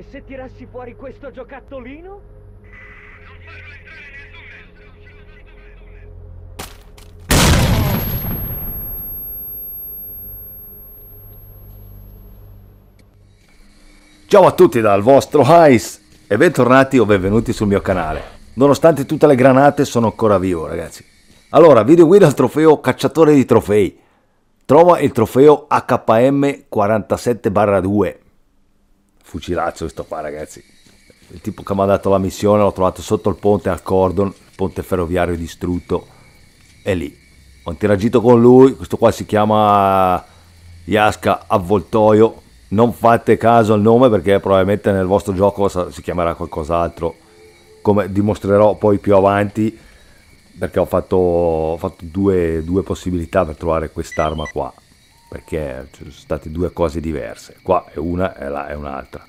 E se tirassi fuori questo giocattolino? Ciao a tutti dal vostro Ice e bentornati o benvenuti sul mio canale. Nonostante tutte le granate sono ancora vivo ragazzi. Allora, video guida al trofeo cacciatore di trofei. Trova il trofeo HM 47-2 fucilaccio questo qua ragazzi il tipo che mi ha dato la missione l'ho trovato sotto il ponte al cordon il ponte ferroviario distrutto e lì ho interagito con lui questo qua si chiama Yaska Avvoltoio non fate caso al nome perché probabilmente nel vostro gioco si chiamerà qualcos'altro come dimostrerò poi più avanti perché ho fatto, ho fatto due, due possibilità per trovare quest'arma qua perché ci sono state due cose diverse, qua è una e là è un'altra.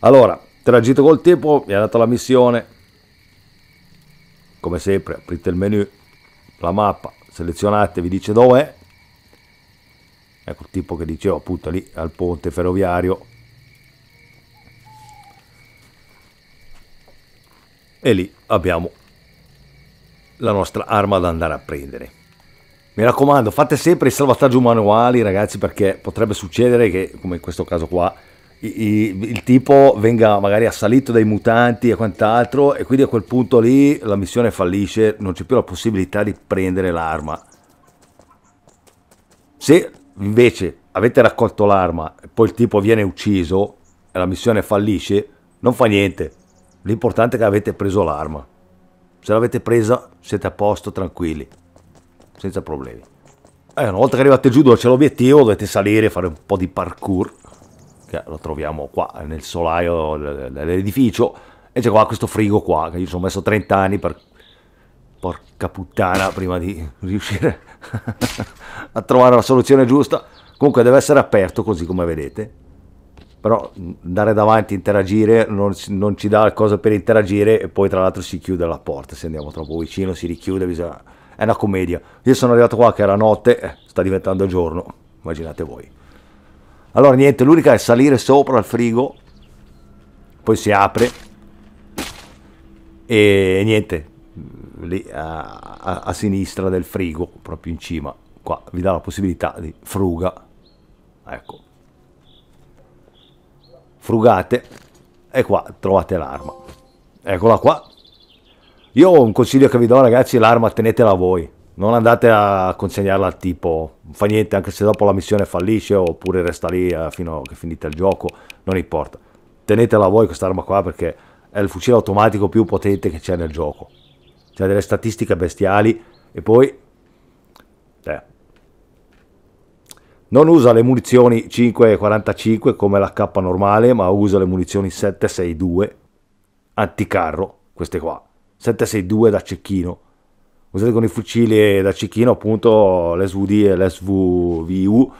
Allora, tragitto col tempo, mi è andata la missione, come sempre aprite il menu, la mappa, selezionate, vi dice dove ecco il tipo che dicevo appunto lì al ponte ferroviario, e lì abbiamo la nostra arma da andare a prendere. Mi raccomando, fate sempre i salvataggi manuali, ragazzi, perché potrebbe succedere che, come in questo caso qua, i, i, il tipo venga magari assalito dai mutanti e quant'altro, e quindi a quel punto lì la missione fallisce, non c'è più la possibilità di prendere l'arma. Se invece avete raccolto l'arma e poi il tipo viene ucciso e la missione fallisce, non fa niente. L'importante è che avete preso l'arma. Se l'avete presa, siete a posto, tranquilli senza problemi. Eh, una volta che arrivate giù dove c'è l'obiettivo dovete salire, e fare un po' di parkour, che lo troviamo qua nel solaio dell'edificio, e c'è qua questo frigo qua, che io ci ho messo 30 anni per... Porca puttana, prima di riuscire a trovare la soluzione giusta. Comunque deve essere aperto così come vedete. Però andare davanti, interagire, non, non ci dà cosa per interagire e poi tra l'altro si chiude la porta. Se andiamo troppo vicino si richiude, bisogna è una commedia. Io sono arrivato qua che era notte, eh, sta diventando giorno, immaginate voi. Allora niente, l'unica è salire sopra al frigo, poi si apre e niente, mm, lì a, a, a sinistra del frigo, proprio in cima, qua vi dà la possibilità di fruga. Ecco. Frugate e qua trovate l'arma. Eccola qua, io un consiglio che vi do ragazzi, l'arma tenetela voi, non andate a consegnarla al tipo, non fa niente, anche se dopo la missione fallisce oppure resta lì eh, fino a che finite il gioco, non importa. Tenetela voi quest'arma qua perché è il fucile automatico più potente che c'è nel gioco. C'è delle statistiche bestiali e poi... Eh. Non usa le munizioni 5.45 come la K normale, ma usa le munizioni 7.62 anticarro, queste qua 762 da cecchino. Usate con i fucili da cecchino appunto l'SVD e l'SVVU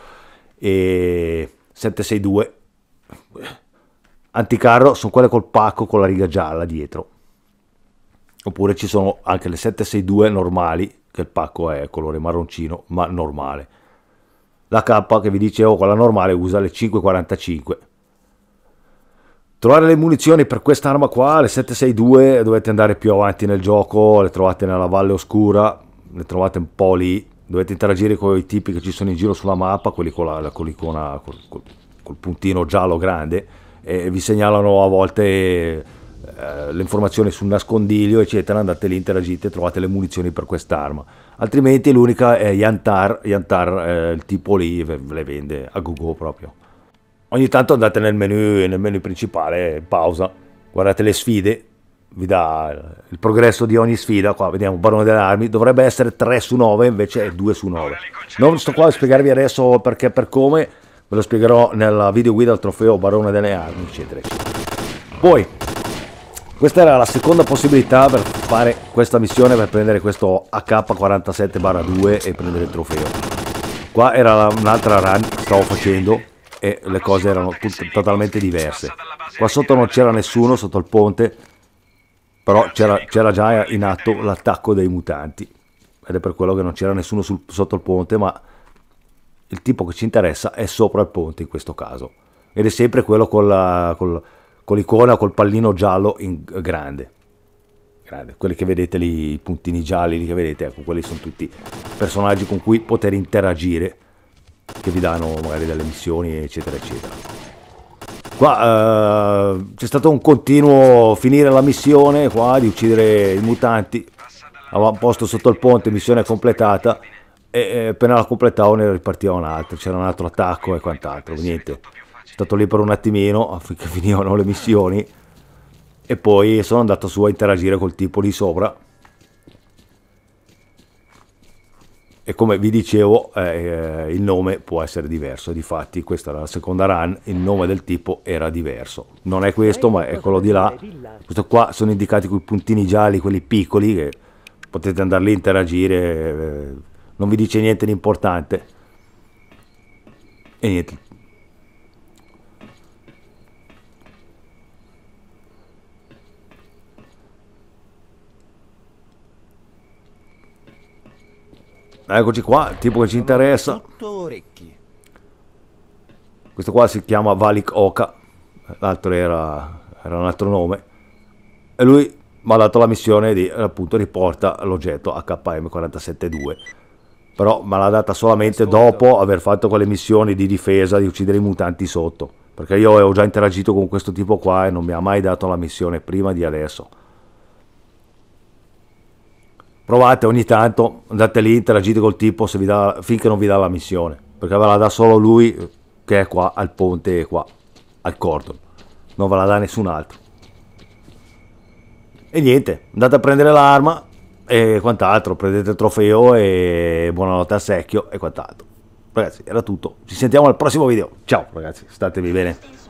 e 762 anticarro sono quelle col pacco con la riga gialla dietro. Oppure ci sono anche le 762 normali, che il pacco è colore marroncino, ma normale. La K che vi dicevo, quella normale usa le 545 Trovare le munizioni per quest'arma qua, le 762, dovete andare più avanti nel gioco, le trovate nella Valle Oscura, le trovate un po' lì, dovete interagire con i tipi che ci sono in giro sulla mappa, quelli con, la, con l'icona, col, col, col, puntino giallo grande, e vi segnalano a volte eh, le informazioni sul nascondiglio, eccetera, andate lì, interagite, trovate le munizioni per quest'arma. Altrimenti l'unica è Yantar, Yantar eh, il tipo lì ve, le vende a Google proprio ogni tanto andate nel menu, nel menu principale, pausa, guardate le sfide, vi dà il progresso di ogni sfida. Qua vediamo Barone delle Armi, dovrebbe essere 3 su 9, invece è 2 su 9. Non sto qua a spiegarvi adesso perché e per come, ve lo spiegherò nella video guida al trofeo Barone delle Armi, eccetera. Poi, questa era la seconda possibilità per fare questa missione per prendere questo AK47-2 e prendere il trofeo. Qua era un'altra run che stavo facendo e le cose erano totalmente diverse. Qua sotto non c'era nessuno, sotto il ponte, però c'era, già in atto l'attacco dei mutanti. Ed è per quello che non c'era nessuno sul, sotto il ponte, ma il tipo che ci interessa è sopra il ponte in questo caso. Ed è sempre quello con, l'icona, col, con col pallino giallo in, grande. Grande. Quelli che vedete lì, i puntini gialli lì che vedete, ecco, quelli sono tutti personaggi con cui poter interagire che vi danno magari delle missioni eccetera eccetera qua eh, c'è stato un continuo finire la missione qua di uccidere i mutanti avevamo posto sotto il ponte missione completata e eh, appena la completavo ne ripartiva un altro c'era un altro attacco e quant'altro niente stato lì per un attimino affinché finivano le missioni e poi sono andato su a interagire col tipo lì sopra e come vi dicevo eh, eh, il nome può essere diverso, difatti questa era la seconda run, il nome del tipo era diverso, non è questo ma è quello di là, questo qua sono indicati quei puntini gialli, quelli piccoli che potete andare lì a interagire, eh, non vi dice niente di importante e niente, Eccoci qua, il tipo che ci interessa. Questo qua si chiama Valik Oka, l'altro era, era, un altro nome. E lui mi ha dato la missione di, appunto, riporta l'oggetto HM472. Però me l'ha data solamente Ascolta. dopo aver fatto quelle missioni di difesa, di uccidere i mutanti sotto. Perché io ho già interagito con questo tipo qua e non mi ha mai dato la missione prima di adesso provate ogni tanto, andate lì, interagite col tipo dà, finché non vi dà la missione, perché ve la dà solo lui che è qua al ponte qua, al cordon, non ve la dà nessun altro. E niente, andate a prendere l'arma e quant'altro, prendete il trofeo e buonanotte a secchio e quant'altro. Ragazzi, era tutto, ci sentiamo al prossimo video, ciao ragazzi, statevi bene.